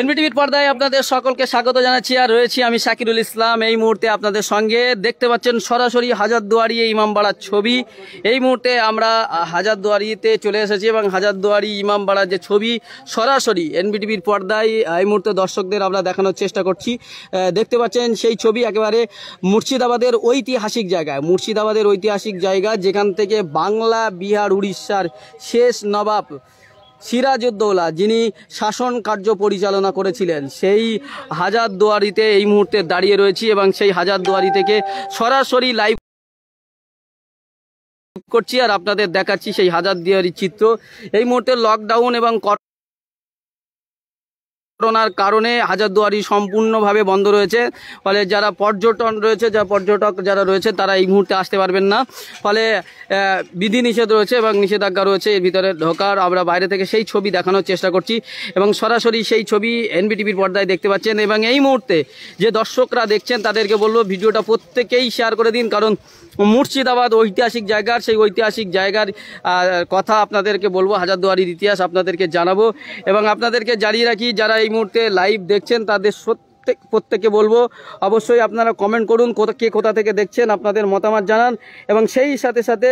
এনবিটিভির পর্দায় আপনাদের সকলকে স্বাগত জানাচ্ছি আর রয়েছি আমি শাকিরুল ইসলাম এই মুহূর্তে আপনাদের সঙ্গে দেখতে পাচ্ছেন সরাসরি হাজারদুয়ারি ইমামবাড়ার ছবি এই মুহূর্তে আমরা হাজারদুয়ারিতে চলে এসেছি এবং হাজারদুয়ারি ইমামবাড়ার যে ছবি সরাসরি এনবিটিভির পর্দায় এই মুহূর্তে দর্শকদের আমরা দেখানোর চেষ্টা করছি দেখতে পাচ্ছেন সেই ছবি একেবারে মুর্শিদাবাদের ঐতিহাসিক জায়গায় মুর্শিদাবাদের ঐতিহাসিক জায়গা যেখান থেকে বাংলা বিহার উড়িষ্যার শেষ নবাব সিরাজউদ্দৌলা যিনি শাসন কার্য পরিচালনা করেছিলেন সেই হাজার দুয়ারিতে এই মুহূর্তে দাঁড়িয়ে রয়েছি এবং সেই হাজার দুয়ারি থেকে সরাসরি লাইভ করছি আর আপনাদের দেখাচ্ছি সেই হাজার দুয়ারির চিত্র এই মুহূর্তে লকডাউন এবং করোনার কারণে হাজারদুয়ারি সম্পূর্ণভাবে বন্ধ রয়েছে ফলে যারা পর্যটন রয়েছে যারা পর্যটক যারা রয়েছে তারা এই মুহূর্তে আসতে পারবেন না ফলে বিধি নিষেধ রয়েছে এবং নিষেধাজ্ঞা রয়েছে এর ভিতরে ঢোকার আমরা বাইরে থেকে সেই ছবি দেখানোর চেষ্টা করছি এবং সরাসরি সেই ছবি এনবিটিভির পর্দায় দেখতে পাচ্ছেন এবং এই মুহূর্তে যে দর্শকরা দেখছেন তাদেরকে বলবো ভিডিওটা প্রত্যেকেই শেয়ার করে দিন কারণ মুর্শিদাবাদ ঐতিহাসিক জায়গার সেই ঐতিহাসিক জায়গার কথা আপনাদেরকে বলবো হাজারদুয়ারির ইতিহাস আপনাদেরকে জানাবো এবং আপনাদেরকে জানিয়ে রাখি যারা এই মুহূর্তে লাইভ দেখছেন তাদের প্রত্যেক প্রত্যেকে বলবো অবশ্যই আপনারা কমেন্ট করুন কোথা কে কোথা থেকে দেখছেন আপনাদের মতামত জানান এবং সেই সাথে সাথে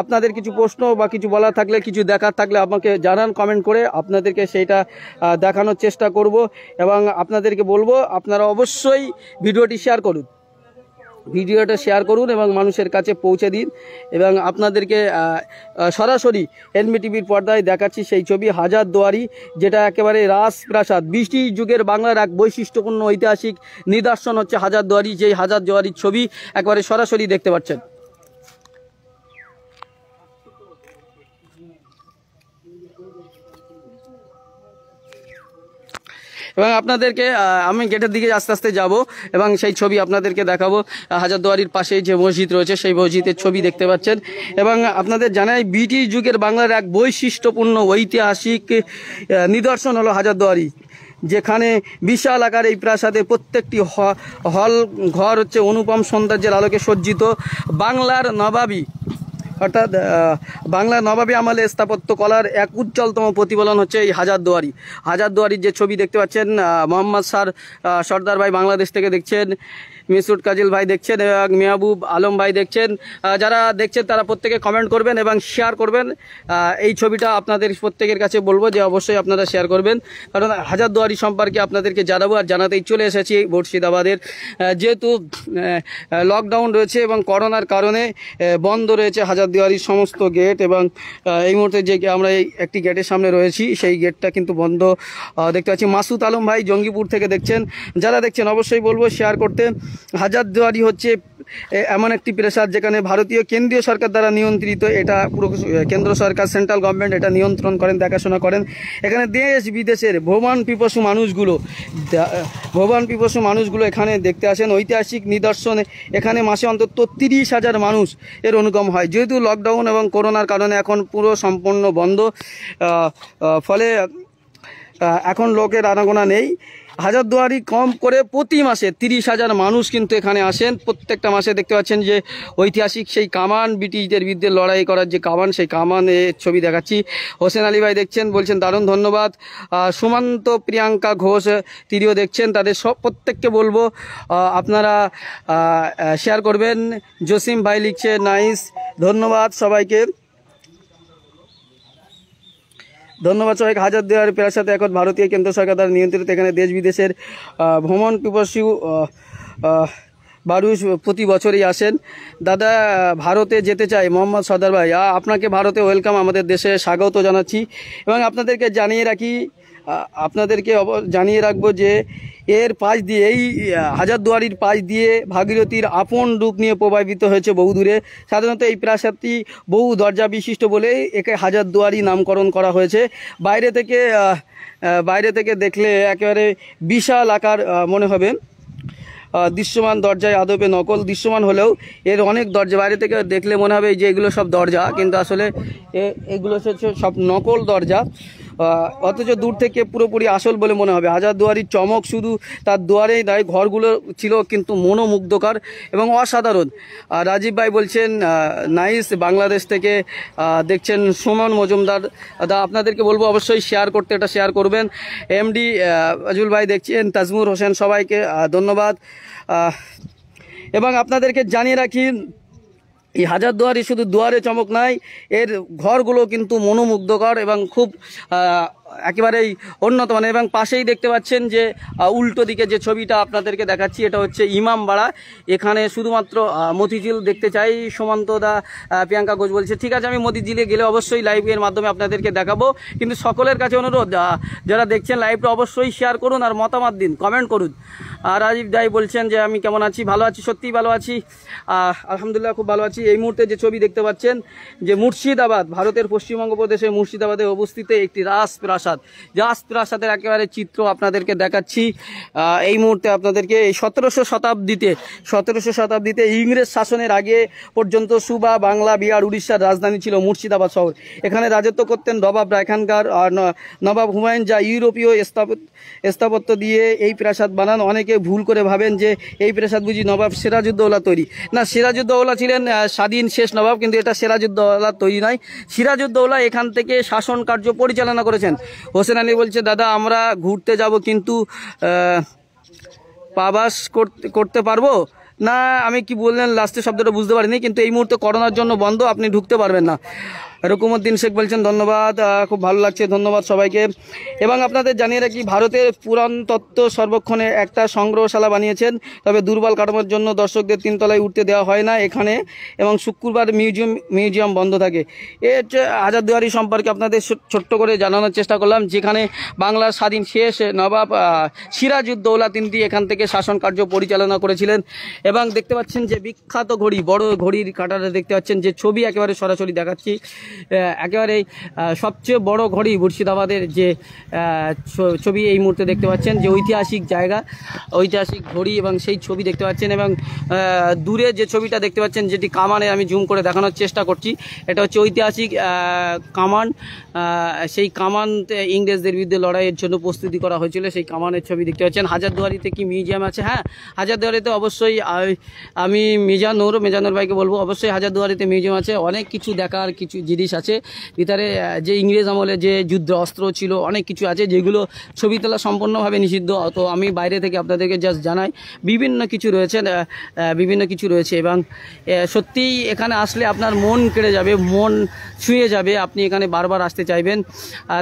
আপনাদের কিছু প্রশ্ন বা কিছু বলা থাকলে কিছু দেখার থাকলে আমাকে জানান কমেন্ট করে আপনাদেরকে সেইটা দেখানোর চেষ্টা করব এবং আপনাদেরকে বলবো আপনারা অবশ্যই ভিডিওটি শেয়ার করুন ভিডিওটা শেয়ার করুন এবং মানুষের কাছে পৌঁছে দিন এবং আপনাদেরকে সরাসরি এনমি টিভির পর্দায় দেখাচ্ছি সেই ছবি হাজার দুয়ারি যেটা একেবারে রাজপ্রাসাদ বৃষ্টি যুগের বাংলার এক বৈশিষ্ট্যপূর্ণ ঐতিহাসিক নিদর্শন হচ্ছে হাজার দুয়ারি যেই হাজার দুয়ারির ছবি একেবারে সরাসরি দেখতে পাচ্ছেন এবং আপনাদেরকে আমি গেটের দিকে আস্তে আস্তে যাব এবং সেই ছবি আপনাদেরকে দেখাবো হাজারদুয়ারির পাশে যে মসজিদ রয়েছে সেই মসজিদের ছবি দেখতে পাচ্ছেন এবং আপনাদের জানাই ব্রিটিশ যুগের বাংলার এক বৈশিষ্ট্যপূর্ণ ঐতিহাসিক নিদর্শন হলো হাজারদুয়ারি যেখানে বিশাল আকার এই প্রাসাদে প্রত্যেকটি হল ঘর হচ্ছে অনুপম সৌন্দর্যের আলোকে সজ্জিত বাংলার নবাবী অর্থাৎ বাংলা নবাবী আমলে স্থাপত্য কলার এক উজ্জ্বলতম প্রতিফলন হচ্ছে এই হাজারদুয়ারি হাজারদুয়ারির যে ছবি দেখতে পাচ্ছেন মোহাম্মদ সার সর্দার ভাই বাংলাদেশ থেকে দেখছেন মিসুদ কাজিল ভাই দেখছেন এবং মেহবুব আলম ভাই দেখছেন যারা দেখছেন তারা প্রত্যেকে কমেন্ট করবেন এবং শেয়ার করবেন এই ছবিটা আপনাদের প্রত্যেকের কাছে বলবো যে অবশ্যই আপনারা শেয়ার করবেন কারণ হাজারদুয়ারি সম্পর্কে আপনাদেরকে জানাবো আর জানাতেই চলে এসেছি মুর্শিদাবাদের যেহেতু লকডাউন রয়েছে এবং করোনার কারণে বন্ধ রয়েছে হাজার দেওয়ারি সমস্ত গেট এবং এই মুহূর্তে যে আমরা এই একটি গেটের সামনে রয়েছি সেই গেটটা কিন্তু বন্ধ দেখতে পাচ্ছি মাসুদ আলম ভাই জঙ্গিপুর থেকে দেখছেন যারা দেখছেন অবশ্যই বলবো শেয়ার করতে হাজার দেওয়ারি হচ্ছে এমন একটি প্রেসার যেখানে ভারতীয় কেন্দ্রীয় সরকার দ্বারা নিয়ন্ত্রিত এটা পুরো কেন্দ্র সরকার সেন্ট্রাল গভর্নমেন্ট এটা নিয়ন্ত্রণ করেন দেখাশোনা করেন এখানে দেশ বিদেশের ভবান পিপসু মানুষগুলো ভবান পিপসু মানুষগুলো এখানে দেখতে আসেন ঐতিহাসিক নিদর্শনে এখানে মাসে অন্তত তিরিশ হাজার মানুষ এর অনুগম হয় যেহেতু লকডাউন এবং করোনার কারণে এখন পুরো সম্পূর্ণ বন্ধ ফলে এখন লোকের আনাগোনা নেই হাজারদুয়ারি কম করে প্রতি মাসে তিরিশ হাজার মানুষ কিন্তু এখানে আসেন প্রত্যেকটা মাসে দেখতে পাচ্ছেন যে ঐতিহাসিক সেই কামান ব্রিটিশদের বিরুদ্ধে লড়াই করার যে কামান সেই কামানের ছবি দেখাচ্ছি হোসেন আলী ভাই দেখছেন বলছেন দারুণ ধন্যবাদ সুমান্ত প্রিয়াঙ্কা ঘোষ তিনিও দেখছেন তাদের সব প্রত্যেককে বলবো আপনারা শেয়ার করবেন জসিম ভাই লিখছে নাইস ধন্যবাদ সবাইকে ধন্যবাদ সবাইকে হাজার দেওয়ার পেয়ার সাথে এখন ভারতীয় কেন্দ্র সরকার দ্বারা নিয়ন্ত্রিত এখানে দেশ বিদেশের ভ্রমণ পিপাসু মানুষ প্রতি বছরই আসেন দাদা ভারতে যেতে চাই মোহাম্মদ সর্দার ভাই আপনাকে ভারতে ওয়েলকাম আমাদের দেশে স্বাগত জানাচ্ছি এবং আপনাদেরকে জানিয়ে রাখি আপনাদেরকে জানিয়ে রাখবো যে এর পাশ দিয়ে এই হাজারদুয়ারির পাশ দিয়ে ভাগীরথীর আপন রূপ নিয়ে প্রভাবিত হয়েছে বহু দূরে সাধারণত এই প্রাসাদটি বহু দরজা বিশিষ্ট বলে একে হাজারদুয়ারি নামকরণ করা হয়েছে বাইরে থেকে বাইরে থেকে দেখলে একেবারে বিশাল আকার মনে হবে দৃশ্যমান দরজায় আদবে নকল দৃশ্যমান হলেও এর অনেক দরজা বাইরে থেকে দেখলে মনে হবে যে এগুলো সব দরজা কিন্তু আসলে এগুলো হচ্ছে সব নকল দরজা অথচ দূর থেকে পুরোপুরি আসল বলে মনে হবে হাজারদুয়ারির চমক শুধু তার দুয়ারেই নয় ঘরগুলো ছিল কিন্তু মনোমুগ্ধকর এবং অসাধারণ রাজীব ভাই বলছেন নাইস বাংলাদেশ থেকে দেখছেন সুমন মজুমদার দা আপনাদেরকে বলবো অবশ্যই শেয়ার করতে এটা শেয়ার করবেন এমডি আজুল ভাই দেখছেন তাজমুর হোসেন সবাইকে ধন্যবাদ এবং আপনাদেরকে জানিয়ে রাখি এই হাজার দুয়ারি শুধু দুয়ারে চমক নাই এর ঘরগুলো কিন্তু মনোমুগ্ধকর এবং খুব একেবারেই উন্নত মানে এবং পাশেই দেখতে পাচ্ছেন যে উল্টো দিকে যে ছবিটা আপনাদেরকে দেখাচ্ছি এটা হচ্ছে ইমামবাড়া এখানে শুধুমাত্র মতিঝিল দেখতে চাই সুমন্তদা প্রিয়াঙ্কা ঘোষ বলছে ঠিক আছে আমি মতিঝিলে গেলে অবশ্যই লাইভের মাধ্যমে আপনাদেরকে দেখাবো কিন্তু সকলের কাছে অনুরোধ যারা দেখছেন লাইভটা অবশ্যই শেয়ার করুন আর মতামত দিন কমেন্ট করুন রাজীব দাই বলছেন যে আমি কেমন আছি ভালো আছি সত্যিই ভালো আছি আলহামদুলিল্লাহ খুব ভালো আছি এই মুহূর্তে যে ছবি দেখতে পাচ্ছেন যে মুর্শিদাবাদ ভারতের পশ্চিমবঙ্গ প্রদেশের মুর্শিদাবাদে অবস্থিত একটি রাজপ্রাসাদ রাজপ্রাসাদের একেবারে চিত্র আপনাদেরকে দেখাচ্ছি এই মুহূর্তে আপনাদেরকে এই সতেরোশো শতাব্দীতে সতেরোশো শতাব্দীতে ইংরেজ শাসনের আগে পর্যন্ত সুবা বাংলা বিহার উড়িষ্যার রাজধানী ছিল মুর্শিদাবাদ শহর এখানে রাজত্ব করতেন নবাবরা এখানকার নবাব হুমায়ুন যা ইউরোপীয় স্থাপত্য দিয়ে এই প্রাসাদ বানান অনেকে অনেকে ভুল করে ভাবেন যে এই প্রাসাদ বুঝি নবাব সিরাজুদ্দৌলা তৈরি না সিরাজুদ্দৌলা ছিলেন স্বাধীন শেষ নবাব কিন্তু এটা সিরাজুদ্দৌলা তৈরি নয় সিরাজুদ্দৌলা এখান থেকে শাসন কার্য পরিচালনা করেছেন হোসেন আলী বলছে দাদা আমরা ঘুরতে যাব কিন্তু পাবাস করতে পারবো না আমি কি বললেন লাস্টের শব্দটা বুঝতে পারিনি কিন্তু এই মুহূর্তে করোনার জন্য বন্ধ আপনি ঢুকতে পারবেন না রুকুমুদ্দিন শেখ বলছেন ধন্যবাদ খুব ভালো লাগছে ধন্যবাদ সবাইকে এবং আপনাদের জানিয়ে রাখি ভারতের পুরাণ তত্ত্ব সর্বক্ষণে একটা সংগ্রহশালা বানিয়েছেন তবে দুর্বল কাঠামোর জন্য দর্শকদের তিনতলায় উঠতে দেওয়া হয় না এখানে এবং শুক্রবার মিউজিয়াম মিউজিয়াম বন্ধ থাকে এর হাজারদুয়ারি সম্পর্কে আপনাদের ছোট্ট করে জানানোর চেষ্টা করলাম যেখানে বাংলার স্বাধীন শেষ নবাব সিরাজউদ্দৌলা তিনটি এখান থেকে শাসন কার্য পরিচালনা করেছিলেন এবং দেখতে পাচ্ছেন যে বিখ্যাত ঘড়ি বড় ঘড়ির কাটারে দেখতে পাচ্ছেন যে ছবি একেবারে সরাসরি দেখাচ্ছি একেবারে সবচেয়ে বড় ঘড়ি মুর্শিদাবাদের যে ছবি এই মুহূর্তে দেখতে পাচ্ছেন যে ঐতিহাসিক জায়গা ঐতিহাসিক ঘড়ি এবং সেই ছবি দেখতে পাচ্ছেন এবং দূরে যে ছবিটা দেখতে পাচ্ছেন যেটি কামানে আমি জুম করে দেখানোর চেষ্টা করছি এটা হচ্ছে ঐতিহাসিক কামান সেই কামান ইংরেজদের বিরুদ্ধে লড়াইয়ের জন্য প্রস্তুতি করা হয়েছিল সেই কামানের ছবি দেখতে পাচ্ছেন হাজারদুয়ারিতে কি মিউজিয়াম আছে হ্যাঁ হাজারদুয়ারিতে অবশ্যই আমি মিজানুর মিজানুর ভাইকে বলবো অবশ্যই হাজারদুয়ারিতে মিউজিয়াম আছে অনেক কিছু দেখার কিছু জিনিস জিনিস আছে ভিতরে যে ইংরেজ আমলে যে যুদ্ধ অস্ত্র ছিল অনেক কিছু আছে যেগুলো ছবি তোলা সম্পূর্ণভাবে নিষিদ্ধ তো আমি বাইরে থেকে আপনাদেরকে জাস্ট জানাই বিভিন্ন কিছু রয়েছে বিভিন্ন কিছু রয়েছে এবং সত্যিই এখানে আসলে আপনার মন কেড়ে যাবে মন ছুঁয়ে যাবে আপনি এখানে বারবার আসতে চাইবেন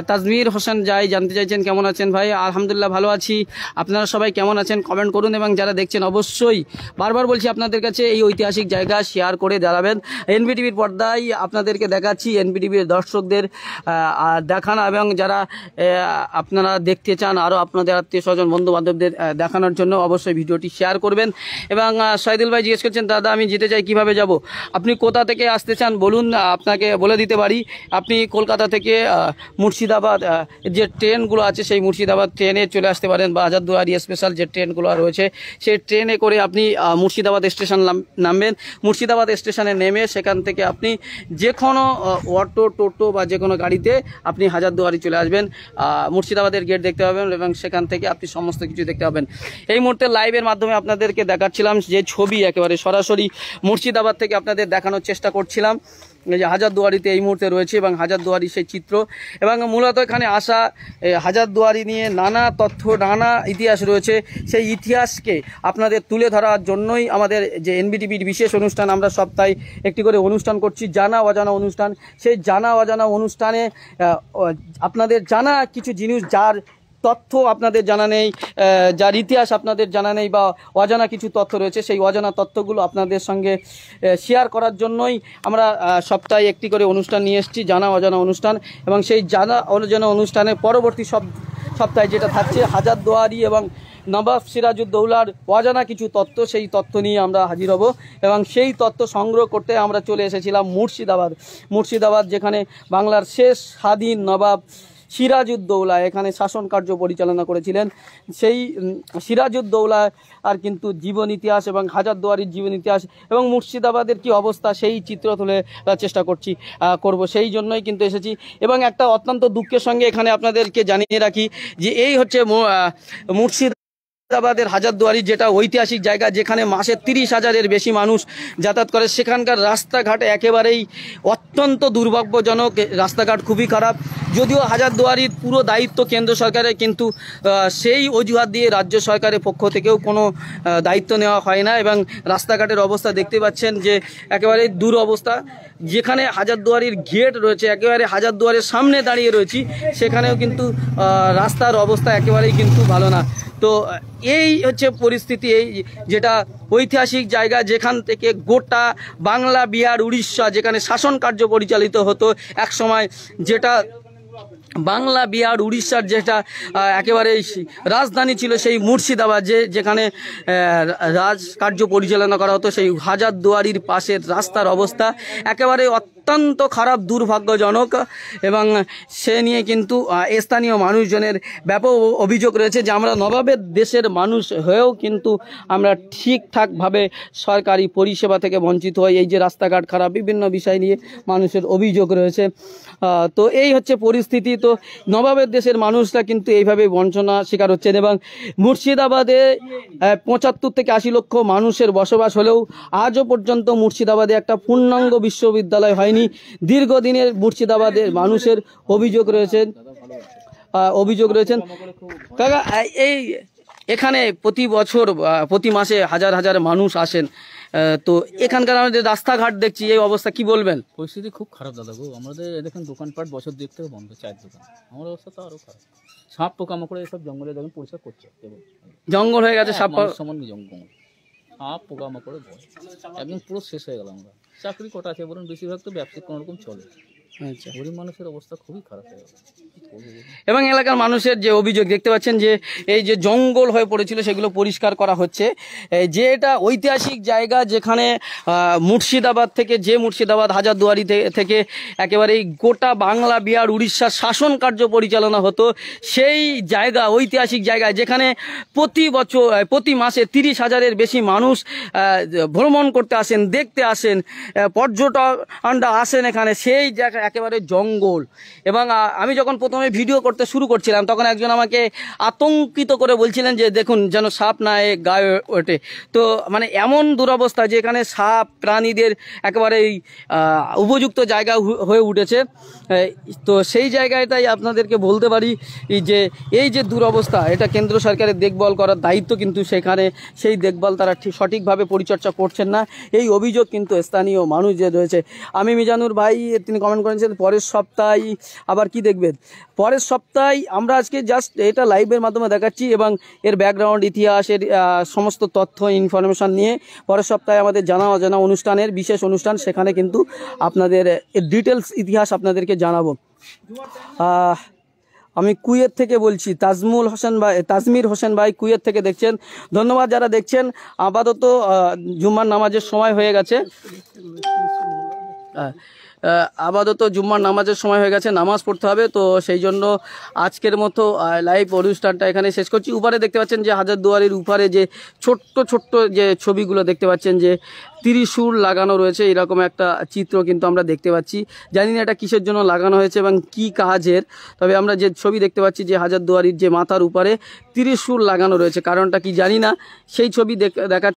তাজমির হোসেন যাই জানতে চাইছেন কেমন আছেন ভাই আলহামদুলিল্লাহ ভালো আছি আপনারা সবাই কেমন আছেন কমেন্ট করুন এবং যারা দেখছেন অবশ্যই বারবার বলছি আপনাদের কাছে এই ঐতিহাসিক জায়গা শেয়ার করে দাঁড়াবেন টিভির পর্দায় আপনাদেরকে দেখাচ্ছি এনবিটিভির দর্শকদের দেখান এবং যারা আপনারা দেখতে চান আরও আপনাদের আত্মীয় স্বজন বন্ধুবান্ধবদের দেখানোর জন্য অবশ্যই ভিডিওটি শেয়ার করবেন এবং সাইদুল ভাই জিজ্ঞেস করছেন দাদা আমি যেতে চাই কিভাবে যাব আপনি কোথা থেকে আসতে চান বলুন আপনাকে বলে দিতে পারি আপনি কলকাতা থেকে মুর্শিদাবাদ যে ট্রেনগুলো আছে সেই মুর্শিদাবাদ ট্রেনে চলে আসতে পারেন বা আজাদুয়ারি স্পেশাল যে ট্রেনগুলো রয়েছে সেই ট্রেনে করে আপনি মুর্শিদাবাদ স্টেশন নামবেন মুর্শিদাবাদ স্টেশনে নেমে সেখান থেকে আপনি যে কোনো অটো টোটো বা যে কোনো গাড়িতে আপনি হাজারদুয়ারি চলে আসবেন মুর্শিদাবাদের গেট দেখতে পাবেন এবং সেখান থেকে আপনি সমস্ত কিছু দেখতে পাবেন এই মুহূর্তে লাইভের মাধ্যমে আপনাদেরকে দেখাচ্ছিলাম যে ছবি একেবারে সরাসরি মুর্শিদাবাদ থেকে আপনাদের দেখানোর চেষ্টা করছিলাম যে হাজারদুয়ারিতে এই মুহূর্তে রয়েছে এবং হাজারদুয়ারি সেই চিত্র এবং মূলত এখানে আসা হাজারদুয়ারি নিয়ে নানা তথ্য নানা ইতিহাস রয়েছে সেই ইতিহাসকে আপনাদের তুলে ধরার জন্যই আমাদের যে এনবিটিভির বিশেষ অনুষ্ঠান আমরা সপ্তাহে একটি করে অনুষ্ঠান করছি জানা অজানা অনুষ্ঠান সেই জানা অজানা অনুষ্ঠানে আপনাদের জানা কিছু জিনিস যার তথ্য আপনাদের জানা নেই যার ইতিহাস আপনাদের জানা নেই বা অজানা কিছু তথ্য রয়েছে সেই অজানা তথ্যগুলো আপনাদের সঙ্গে শেয়ার করার জন্যই আমরা সপ্তাহে একটি করে অনুষ্ঠান নিয়ে এসেছি জানা অজানা অনুষ্ঠান এবং সেই জানা অজানা অনুষ্ঠানে পরবর্তী সব সপ্তাহে যেটা থাকছে হাজার দোয়ারি এবং নবাব সিরাজউদ্দৌলার অজানা কিছু তত্ত্ব সেই তত্ত্ব নিয়ে আমরা হাজির হব এবং সেই তত্ত্ব সংগ্রহ করতে আমরা চলে এসেছিলাম মুর্শিদাবাদ মুর্শিদাবাদ যেখানে বাংলার শেষ স্বাধীন নবাব সিরাজউদ্দৌলা এখানে শাসন কার্য পরিচালনা করেছিলেন সেই সিরাজউদ্দৌলা আর কিন্তু জীবন ইতিহাস এবং হাজারদুয়ারির জীবন ইতিহাস এবং মুর্শিদাবাদের কি অবস্থা সেই চিত্র তুলে চেষ্টা করছি করব সেই জন্যই কিন্তু এসেছি এবং একটা অত্যন্ত দুঃখের সঙ্গে এখানে আপনাদেরকে জানিয়ে রাখি যে এই হচ্ছে মুর্শিদ মুর্শিদাবাদের হাজারদুয়ারি যেটা ঐতিহাসিক জায়গা যেখানে মাসে তিরিশ হাজারের বেশি মানুষ যাতায়াত করে সেখানকার রাস্তাঘাট একেবারেই অত্যন্ত দুর্ভাগ্যজনক রাস্তাঘাট খুবই খারাপ যদিও হাজারদুয়ারির পুরো দায়িত্ব কেন্দ্র সরকারের কিন্তু সেই অজুহাত দিয়ে রাজ্য সরকারের পক্ষ থেকেও কোনো দায়িত্ব নেওয়া হয় না এবং রাস্তাঘাটের অবস্থা দেখতে পাচ্ছেন যে একেবারে দূর অবস্থা যেখানে হাজারদুয়ারির গেট রয়েছে একেবারে হাজারদুয়ারের সামনে দাঁড়িয়ে রয়েছি সেখানেও কিন্তু রাস্তার অবস্থা একেবারেই কিন্তু ভালো না তো এই হচ্ছে পরিস্থিতি এই যেটা ঐতিহাসিক জায়গা যেখান থেকে গোটা বাংলা বিহার উড়িষ্যা যেখানে শাসন কার্য পরিচালিত হতো এক সময় যেটা বাংলা বিহার উড়িষ্যার যেটা একেবারে রাজধানী ছিল সেই মুর্শিদাবাদ যে যেখানে রাজ কার্য পরিচালনা করা হতো সেই হাজার দুয়ারির পাশের রাস্তার অবস্থা একেবারে অত্যন্ত খারাপ দুর্ভাগ্যজনক এবং সে নিয়ে কিন্তু স্থানীয় মানুষজনের ব্যাপক অভিযোগ রয়েছে যে আমরা নবাবের দেশের মানুষ হয়েও কিন্তু আমরা ঠিকঠাকভাবে সরকারি পরিষেবা থেকে বঞ্চিত হই এই যে রাস্তাঘাট খারাপ বিভিন্ন বিষয় নিয়ে মানুষের অভিযোগ রয়েছে তো এই হচ্ছে পরিস্থিতি তো নবাবের দেশের মানুষরা কিন্তু এইভাবে বঞ্চনা শিকার হচ্ছেন এবং মুর্শিদাবাদে পঁচাত্তর থেকে আশি লক্ষ মানুষের বসবাস হলেও আজও পর্যন্ত মুর্শিদাবাদে একটা পূর্ণাঙ্গ বিশ্ববিদ্যালয় হয় হয়নি দীর্ঘদিনের মুর্শিদাবাদের মানুষের অভিযোগ রয়েছেন অভিযোগ রয়েছেন কাকা এই এখানে প্রতি বছর প্রতি মাসে হাজার হাজার মানুষ আসেন তো এখানকার আমাদের রাস্তাঘাট দেখছি এই অবস্থা কি বলবেন পরিস্থিতি খুব খারাপ দাদা গো আমাদের দেখেন দোকানপাট বছর দিক থেকে বন্ধ চায়ের দোকান আমার অবস্থা তো আরও খারাপ সাপ পোকামাকড়ে এসব জঙ্গলে দেখেন পরিষ্কার করছে জঙ্গল হয়ে গেছে সাপ সমান জঙ্গল সাপ পোকামাকড়ে একদম পুরো শেষ হয়ে গেল আমরা চাকরি কটা আছে বলুন বেশিরভাগ তো ব্যবসা কোনোরকম চলে আচ্ছা গরিব মানুষের অবস্থা খুবই খারাপ হয়ে গেছে এবং এলাকার মানুষের যে অভিযোগ দেখতে পাচ্ছেন যে এই যে জঙ্গল হয়ে পড়েছিল সেগুলো পরিষ্কার করা হচ্ছে যে এটা ঐতিহাসিক জায়গা যেখানে মুর্শিদাবাদ থেকে যে মুর্শিদাবাদ হাজারদুয়ারি থেকে একেবারে গোটা বাংলা বিহার উড়িষ্যার শাসন কার্য পরিচালনা হতো সেই জায়গা ঐতিহাসিক জায়গা যেখানে প্রতি বছর প্রতি মাসে তিরিশ হাজারের বেশি মানুষ ভ্রমণ করতে আসেন দেখতে আসেন পর্যটকরা আসেন এখানে সেই জায়গা একেবারে জঙ্গল এবং আমি যখন প্রথম আমি ভিডিও করতে শুরু করছিলাম তখন একজন আমাকে আতঙ্কিত করে বলছিলেন যে দেখুন যেন সাপ না এ গায়ে ওঠে তো মানে এমন দুরবস্থা যে এখানে সাপ প্রাণীদের একেবারে উপযুক্ত জায়গা হয়ে উঠেছে তো সেই জায়গাটাই আপনাদেরকে বলতে পারি যে এই যে দুরবস্থা এটা কেন্দ্র সরকারের দেখভাল করার দায়িত্ব কিন্তু সেখানে সেই দেখভাল তারা ঠিক সঠিকভাবে পরিচর্যা করছেন না এই অভিযোগ কিন্তু স্থানীয় মানুষ যে রয়েছে আমি মিজানুর ভাই তিনি কমেন্ট করেছেন পরের সপ্তাহে আবার কি দেখবেন পরের সপ্তাহে আমরা আজকে জাস্ট এটা লাইভের মাধ্যমে দেখাচ্ছি এবং এর ব্যাকগ্রাউন্ড ইতিহাসের সমস্ত তথ্য ইনফরমেশান নিয়ে পরের সপ্তাহে আমাদের জানা অজানা অনুষ্ঠানের বিশেষ অনুষ্ঠান সেখানে কিন্তু আপনাদের ডিটেলস ইতিহাস আপনাদেরকে জানাবো আমি কুয়েত থেকে বলছি তাজমুল হোসেন ভাই তাজমির হোসেন ভাই কুয়েত থেকে দেখছেন ধন্যবাদ যারা দেখছেন আপাতত জুম্মার নামাজের সময় হয়ে গেছে আপাতত জুম্মার নামাজের সময় হয়ে গেছে নামাজ পড়তে হবে তো সেই জন্য আজকের মতো লাইভ অনুষ্ঠানটা এখানে শেষ করছি উপরে দেখতে পাচ্ছেন যে হাজার দুয়ারির উপরে যে ছোট্ট ছোট্ট যে ছবিগুলো দেখতে পাচ্ছেন যে ত্রিশুর লাগানো রয়েছে এরকম একটা চিত্র কিন্তু আমরা দেখতে পাচ্ছি জানি না এটা কিসের জন্য লাগানো হয়েছে এবং কি কাজের তবে আমরা যে ছবি দেখতে পাচ্ছি যে হাজার দুয়ারির যে মাথার উপরে ত্রিশুর লাগানো রয়েছে কারণটা কি জানি না সেই ছবি দেখা